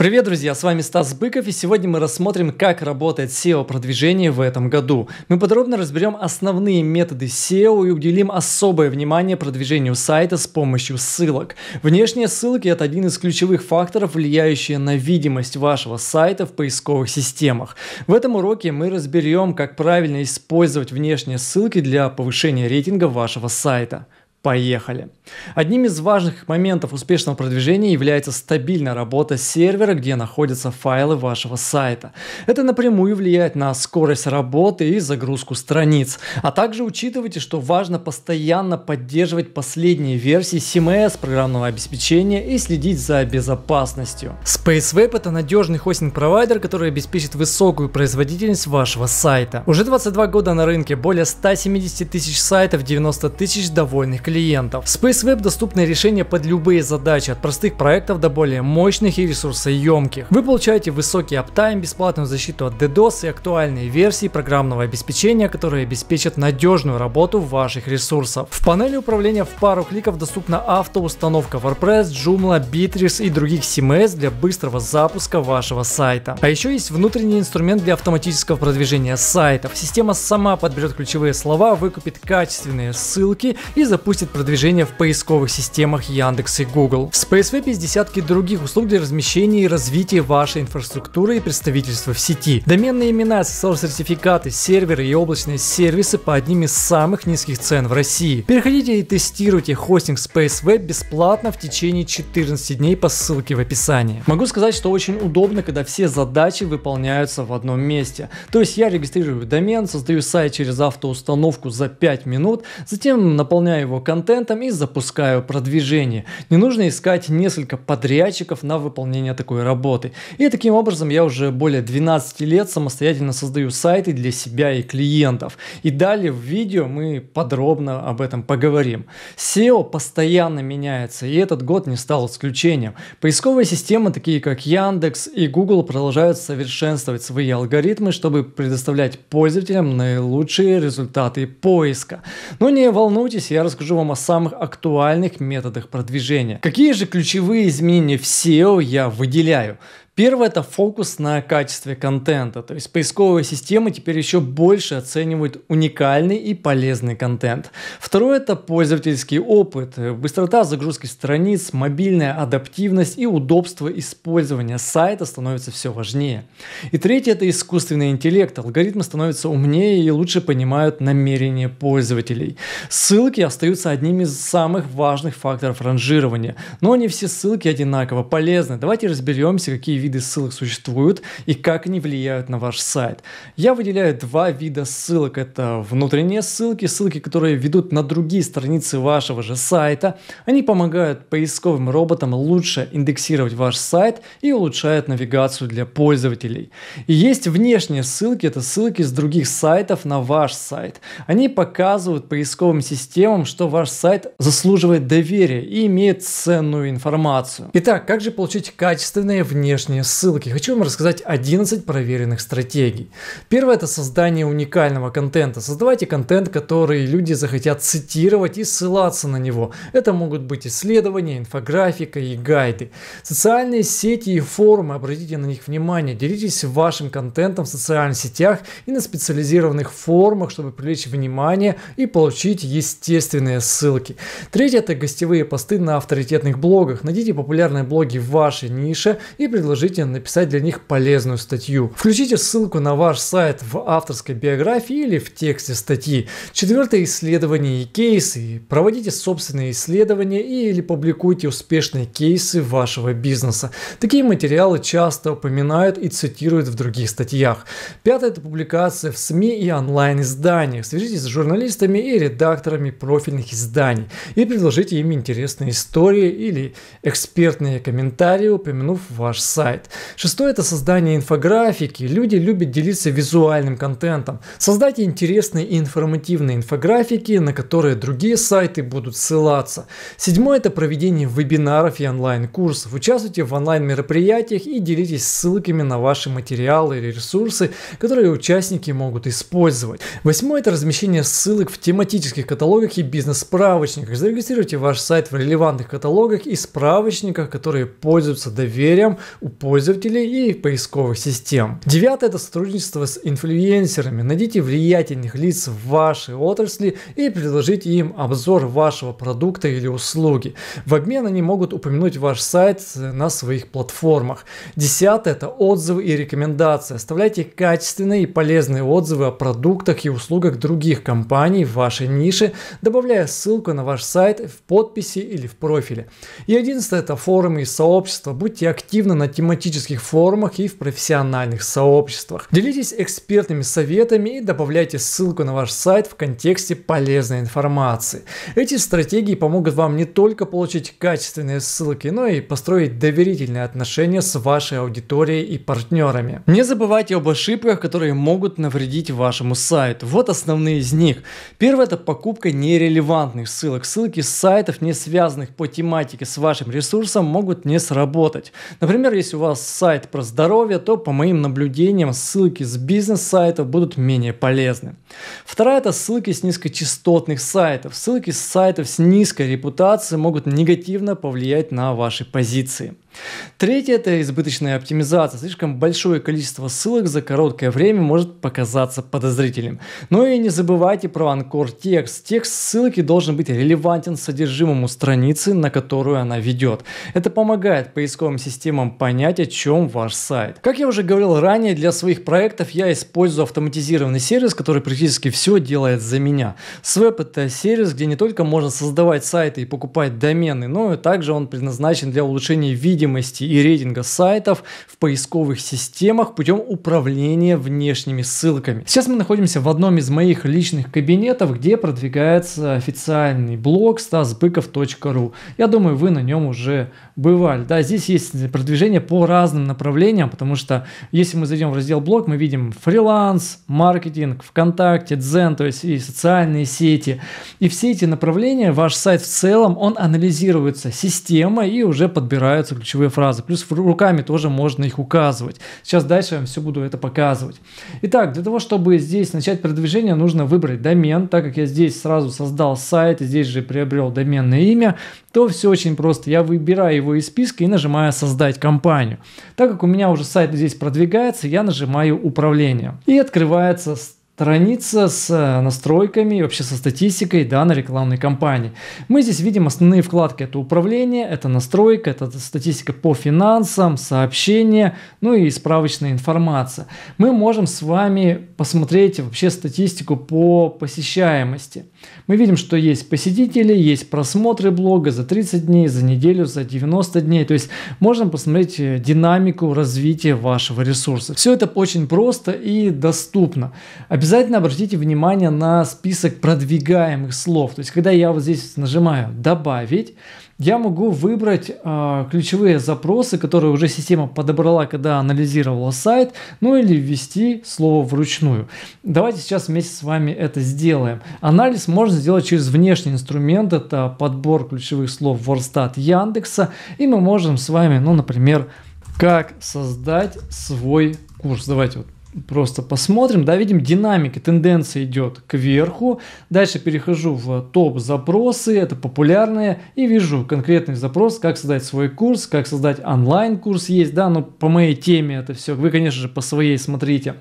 Привет, друзья! С вами Стас Быков, и сегодня мы рассмотрим, как работает SEO-продвижение в этом году. Мы подробно разберем основные методы SEO и уделим особое внимание продвижению сайта с помощью ссылок. Внешние ссылки – это один из ключевых факторов, влияющие на видимость вашего сайта в поисковых системах. В этом уроке мы разберем, как правильно использовать внешние ссылки для повышения рейтинга вашего сайта. Поехали! Одним из важных моментов успешного продвижения является стабильная работа сервера, где находятся файлы вашего сайта. Это напрямую влияет на скорость работы и загрузку страниц. А также учитывайте, что важно постоянно поддерживать последние версии CMS программного обеспечения и следить за безопасностью. SpaceWeb это надежный хостинг-провайдер, который обеспечит высокую производительность вашего сайта. Уже 22 года на рынке более 170 тысяч сайтов, 90 тысяч довольных клиентов клиентов. В SpaceWeb доступны решения под любые задачи, от простых проектов до более мощных и ресурсоемких. Вы получаете высокий аптайм, бесплатную защиту от DDoS и актуальные версии программного обеспечения, которые обеспечат надежную работу ваших ресурсов. В панели управления в пару кликов доступна автоустановка WordPress, Joomla, Bitrix и других CMS для быстрого запуска вашего сайта. А еще есть внутренний инструмент для автоматического продвижения сайтов. Система сама подберет ключевые слова, выкупит качественные ссылки и запустит бустит продвижение в поисковых системах Яндекс и Google. В SpaceWeb есть десятки других услуг для размещения и развития вашей инфраструктуры и представительства в сети. Доменные имена, SSL-сертификаты, серверы и облачные сервисы по одним из самых низких цен в России. Переходите и тестируйте хостинг SpaceWeb бесплатно в течение 14 дней по ссылке в описании. Могу сказать, что очень удобно, когда все задачи выполняются в одном месте. То есть я регистрирую домен, создаю сайт через автоустановку за 5 минут, затем наполняю его контентом и запускаю продвижение. Не нужно искать несколько подрядчиков на выполнение такой работы. И таким образом я уже более 12 лет самостоятельно создаю сайты для себя и клиентов. И далее в видео мы подробно об этом поговорим. SEO постоянно меняется, и этот год не стал исключением. Поисковые системы, такие как Яндекс и Google, продолжают совершенствовать свои алгоритмы, чтобы предоставлять пользователям наилучшие результаты поиска. Но не волнуйтесь, я расскажу вам целом о самых актуальных методах продвижения. Какие же ключевые изменения в SEO я выделяю? Первое – это фокус на качестве контента. То есть поисковые системы теперь еще больше оценивают уникальный и полезный контент. Второе – это пользовательский опыт. Быстрота загрузки страниц, мобильная адаптивность и удобство использования сайта становится все важнее. И третье – это искусственный интеллект. Алгоритмы становятся умнее и лучше понимают намерения пользователей. Ссылки остаются одним из самых важных факторов ранжирования. Но не все ссылки одинаково полезны. Давайте разберемся, какие виды ссылок существуют и как они влияют на ваш сайт. Я выделяю два вида ссылок. Это внутренние ссылки, ссылки, которые ведут на другие страницы вашего же сайта. Они помогают поисковым роботам лучше индексировать ваш сайт и улучшают навигацию для пользователей. И есть внешние ссылки, это ссылки с других сайтов на ваш сайт. Они показывают поисковым системам, что ваш сайт заслуживает доверия и имеет ценную информацию. Итак, как же получить качественные внешние лишние ссылки, хочу вам рассказать 11 проверенных стратегий. Первое – это создание уникального контента. Создавайте контент, который люди захотят цитировать и ссылаться на него. Это могут быть исследования, инфографика и гайды. Социальные сети и форумы, обратите на них внимание. Делитесь вашим контентом в социальных сетях и на специализированных форумах, чтобы привлечь внимание и получить естественные ссылки. Третье – это гостевые посты на авторитетных блогах. Найдите популярные блоги в вашей нише и предложите предложите написать для них полезную статью. Включите ссылку на ваш сайт в авторской биографии или в тексте статьи. Четвертое исследование и кейсы. Проводите собственные исследования или публикуйте успешные кейсы вашего бизнеса. Такие материалы часто упоминают и цитируют в других статьях. Пятое – это публикация в СМИ и онлайн-изданиях. Свяжитесь с журналистами и редакторами профильных изданий и предложите им интересные истории или экспертные комментарии, упомянув ваш сайт сайт. Шестое – это создание инфографики. Люди любят делиться визуальным контентом. Создайте интересные и информативные инфографики, на которые другие сайты будут ссылаться. Седьмое – это проведение вебинаров и онлайн-курсов. Участвуйте в онлайн-мероприятиях и делитесь ссылками на ваши материалы или ресурсы, которые участники могут использовать. Восьмое – это размещение ссылок в тематических каталогах и бизнес-справочниках. Зарегистрируйте ваш сайт в релевантных каталогах и справочниках, которые пользуются доверием у пользователей и поисковых систем. Девятое – это сотрудничество с инфлюенсерами. Найдите влиятельных лиц в вашей отрасли и предложите им обзор вашего продукта или услуги. В обмен они могут упомянуть ваш сайт на своих платформах. Десятое – это отзывы и рекомендации. Оставляйте качественные и полезные отзывы о продуктах и услугах других компаний в вашей нише, добавляя ссылку на ваш сайт в подписи или в профиле. И одиннадцатое – это форумы и сообщества. Будьте активны на тематике тематических форумах и в профессиональных сообществах. Делитесь экспертными советами и добавляйте ссылку на ваш сайт в контексте полезной информации. Эти стратегии помогут вам не только получить качественные ссылки, но и построить доверительные отношения с вашей аудиторией и партнерами. Не забывайте об ошибках, которые могут навредить вашему сайту. Вот основные из них. Первое – это покупка нерелевантных ссылок. Ссылки с сайтов, не связанных по тематике с вашим ресурсом, могут не сработать. Например, если вас сайт про здоровье, то по моим наблюдениям ссылки с бизнес-сайтов будут менее полезны. Вторая это ссылки с низкочастотных сайтов. Ссылки с сайтов с низкой репутацией могут негативно повлиять на ваши позиции. Третье – это избыточная оптимизация. Слишком большое количество ссылок за короткое время может показаться подозрительным. Но и не забывайте про анкор текст. Текст ссылки должен быть релевантен содержимому страницы, на которую она ведет. Это помогает поисковым системам понять, о чем ваш сайт. Как я уже говорил ранее, для своих проектов я использую автоматизированный сервис, который практически все делает за меня. Swap – это сервис, где не только можно создавать сайты и покупать домены, но и также он предназначен для улучшения видео видимости и рейтинга сайтов в поисковых системах путем управления внешними ссылками. Сейчас мы находимся в одном из моих личных кабинетов, где продвигается официальный блог stasbыков.ru. Я думаю, вы на нем уже бывали. Да, здесь есть продвижение по разным направлениям, потому что если мы зайдем в раздел блог, мы видим фриланс, маркетинг, ВКонтакте, Дзен, то есть и социальные сети. И все эти направления, ваш сайт в целом, он анализируется системой и уже подбираются ключевые ключевые фразы. Плюс руками тоже можно их указывать. Сейчас дальше я вам все буду это показывать. Итак, для того, чтобы здесь начать продвижение, нужно выбрать домен. Так как я здесь сразу создал сайт, и здесь же приобрел доменное имя, то все очень просто. Я выбираю его из списка и нажимаю «Создать компанию». Так как у меня уже сайт здесь продвигается, я нажимаю «Управление». И открывается страница с э, настройками, вообще со статистикой данной рекламной кампании. Мы здесь видим основные вкладки. Это управление, это настройка, это статистика по финансам, сообщения, ну и справочная информация. Мы можем с вами посмотреть вообще статистику по посещаемости. Мы видим, что есть посетители, есть просмотры блога за 30 дней, за неделю, за 90 дней. То есть можем посмотреть э, динамику развития вашего ресурса. Все это очень просто и доступно. Обязательно обязательно обратите внимание на список продвигаемых слов. То есть, когда я вот здесь нажимаю «Добавить», я могу выбрать э, ключевые запросы, которые уже система подобрала, когда анализировала сайт, ну или ввести слово вручную. Давайте сейчас вместе с вами это сделаем. Анализ можно сделать через внешний инструмент, это подбор ключевых слов WordStat Яндекса, и мы можем с вами, ну, например, как создать свой курс. Давайте вот просто посмотрим, да, видим динамики, тенденция идет кверху. Дальше перехожу в топ запросы, это популярные, и вижу конкретный запрос, как создать свой курс, как создать онлайн курс есть, да, но по моей теме это все, вы, конечно же, по своей смотрите.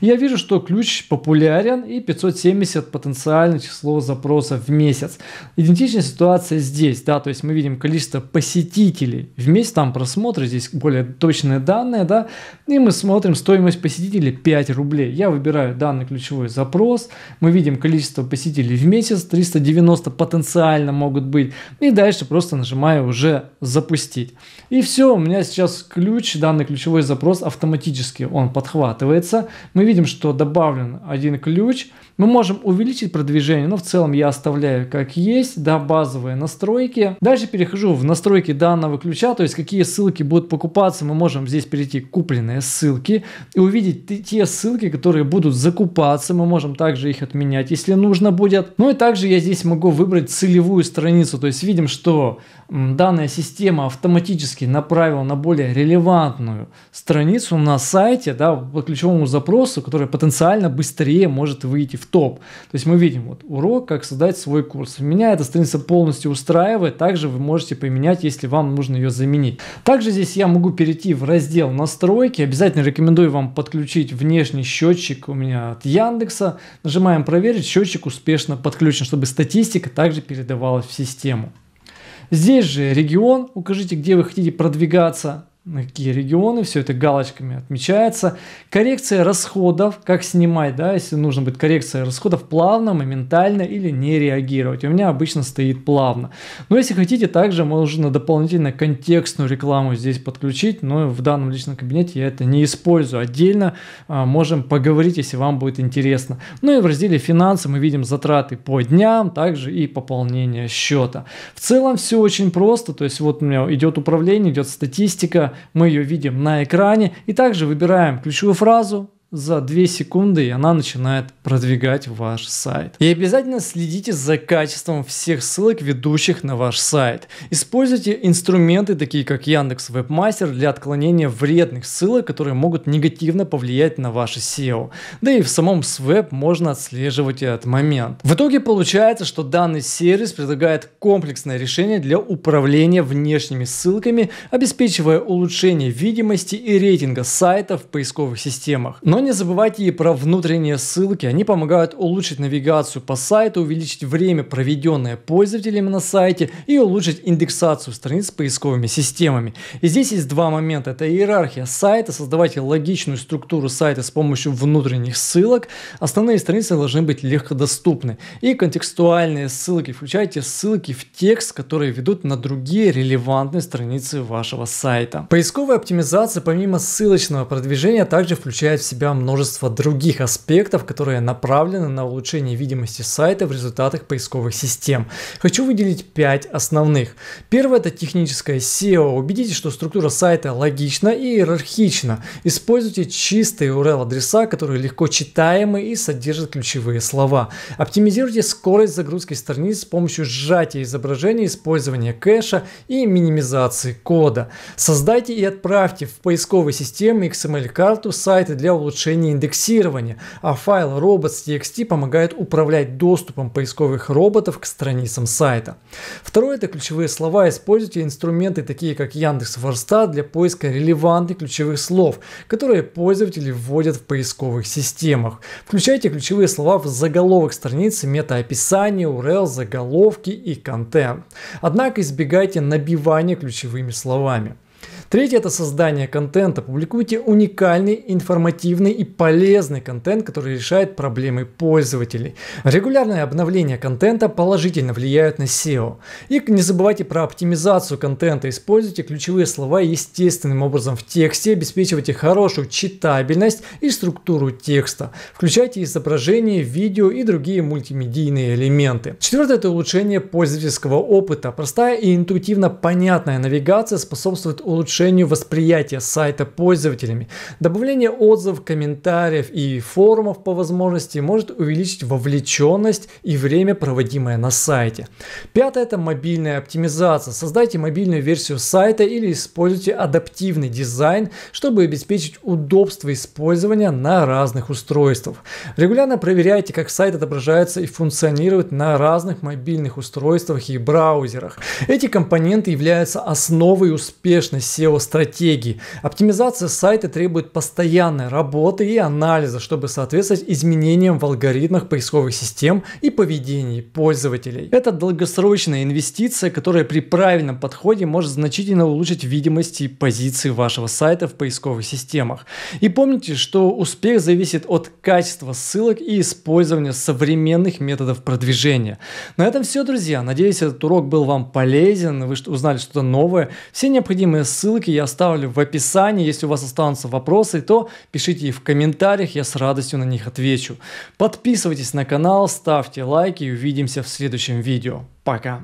Я вижу, что ключ популярен и 570 потенциальное число запросов в месяц. Идентичная ситуация здесь, да, то есть мы видим количество посетителей в месяц, там просмотры, здесь более точные данные, да, и мы смотрим стоимость посетителей 5 рублей. Я выбираю данный ключевой запрос, мы видим количество посетителей в месяц, 390 потенциально могут быть, и дальше просто нажимаю уже запустить. И все, у меня сейчас ключ, данный ключевой запрос автоматически он подхватывается. Мы видим, что добавлен один ключ, мы можем увеличить продвижение, но в целом я оставляю как есть, да, базовые настройки. Дальше перехожу в настройки данного ключа, то есть какие ссылки будут покупаться, мы можем здесь перейти купленные ссылки и увидеть те ссылки, которые будут закупаться, мы можем также их отменять, если нужно будет. Ну и также я здесь могу выбрать целевую страницу, то есть видим, что данная система автоматически направила на более релевантную страницу на сайте, да, по ключевому запросу, который потенциально быстрее может выйти в топ. То есть мы видим вот урок, как создать свой курс. Меня эта страница полностью устраивает. Также вы можете поменять, если вам нужно ее заменить. Также здесь я могу перейти в раздел настройки. Обязательно рекомендую вам подключить внешний счетчик у меня от Яндекса. Нажимаем проверить, счетчик успешно подключен, чтобы статистика также передавалась в систему. Здесь же регион, укажите, где вы хотите продвигаться на какие регионы, все это галочками отмечается. Коррекция расходов, как снимать, да, если нужно быть коррекция расходов плавно, моментально или не реагировать. У меня обычно стоит плавно. Но если хотите, также можно дополнительно контекстную рекламу здесь подключить, но в данном личном кабинете я это не использую. Отдельно а, можем поговорить, если вам будет интересно. Ну и в разделе финансы мы видим затраты по дням, также и пополнение счета. В целом все очень просто, то есть вот у меня идет управление, идет статистика, мы ее видим на экране. И также выбираем ключевую фразу, за 2 секунды, и она начинает продвигать ваш сайт. И обязательно следите за качеством всех ссылок, ведущих на ваш сайт. Используйте инструменты, такие как Яндекс Вебмастер, для отклонения вредных ссылок, которые могут негативно повлиять на ваше SEO. Да и в самом Свеб можно отслеживать этот момент. В итоге получается, что данный сервис предлагает комплексное решение для управления внешними ссылками, обеспечивая улучшение видимости и рейтинга сайта в поисковых системах. Но не забывайте и про внутренние ссылки, они помогают улучшить навигацию по сайту, увеличить время, проведенное пользователями на сайте и улучшить индексацию страниц с поисковыми системами. И здесь есть два момента, это иерархия сайта, создавайте логичную структуру сайта с помощью внутренних ссылок, основные страницы должны быть легкодоступны и контекстуальные ссылки, включайте ссылки в текст, которые ведут на другие релевантные страницы вашего сайта. Поисковая оптимизация помимо ссылочного продвижения также включает в себя множество других аспектов, которые направлены на улучшение видимости сайта в результатах поисковых систем. Хочу выделить 5 основных. Первое – это техническое SEO. Убедитесь, что структура сайта логична и иерархична. Используйте чистые URL-адреса, которые легко читаемы и содержат ключевые слова. Оптимизируйте скорость загрузки страниц с помощью сжатия изображения, использования кэша и минимизации кода. Создайте и отправьте в поисковые системы XML-карту сайта для улучшения улучшение индексирования, а файл robots.txt помогает управлять доступом поисковых роботов к страницам сайта. Второе – это ключевые слова. Используйте инструменты такие как Яндекс Ворста для поиска релевантных ключевых слов, которые пользователи вводят в поисковых системах. Включайте ключевые слова в заголовок страницы, метаописание, URL, заголовки и контент. Однако избегайте набивания ключевыми словами. Третье – это создание контента. Публикуйте уникальный, информативный и полезный контент, который решает проблемы пользователей. Регулярное обновление контента положительно влияет на SEO. И не забывайте про оптимизацию контента. Используйте ключевые слова естественным образом в тексте, обеспечивайте хорошую читабельность и структуру текста. Включайте изображения, видео и другие мультимедийные элементы. Четвертое – это улучшение пользовательского опыта. Простая и интуитивно понятная навигация способствует улучшению улучшению восприятия сайта пользователями. Добавление отзывов, комментариев и форумов по возможности может увеличить вовлеченность и время, проводимое на сайте. Пятое – это мобильная оптимизация. Создайте мобильную версию сайта или используйте адаптивный дизайн, чтобы обеспечить удобство использования на разных устройствах. Регулярно проверяйте, как сайт отображается и функционирует на разных мобильных устройствах и браузерах. Эти компоненты являются основой успешной SEO SEO стратегии. Оптимизация сайта требует постоянной работы и анализа, чтобы соответствовать изменениям в алгоритмах поисковых систем и поведении пользователей. Это долгосрочная инвестиция, которая при правильном подходе может значительно улучшить видимость и позиции вашего сайта в поисковых системах. И помните, что успех зависит от качества ссылок и использования современных методов продвижения. На этом все, друзья. Надеюсь, этот урок был вам полезен, вы узнали что-то новое. Все необходимые ссылки ссылки я оставлю в описании. Если у вас останутся вопросы, то пишите их в комментариях, я с радостью на них отвечу. Подписывайтесь на канал, ставьте лайки и увидимся в следующем видео. Пока!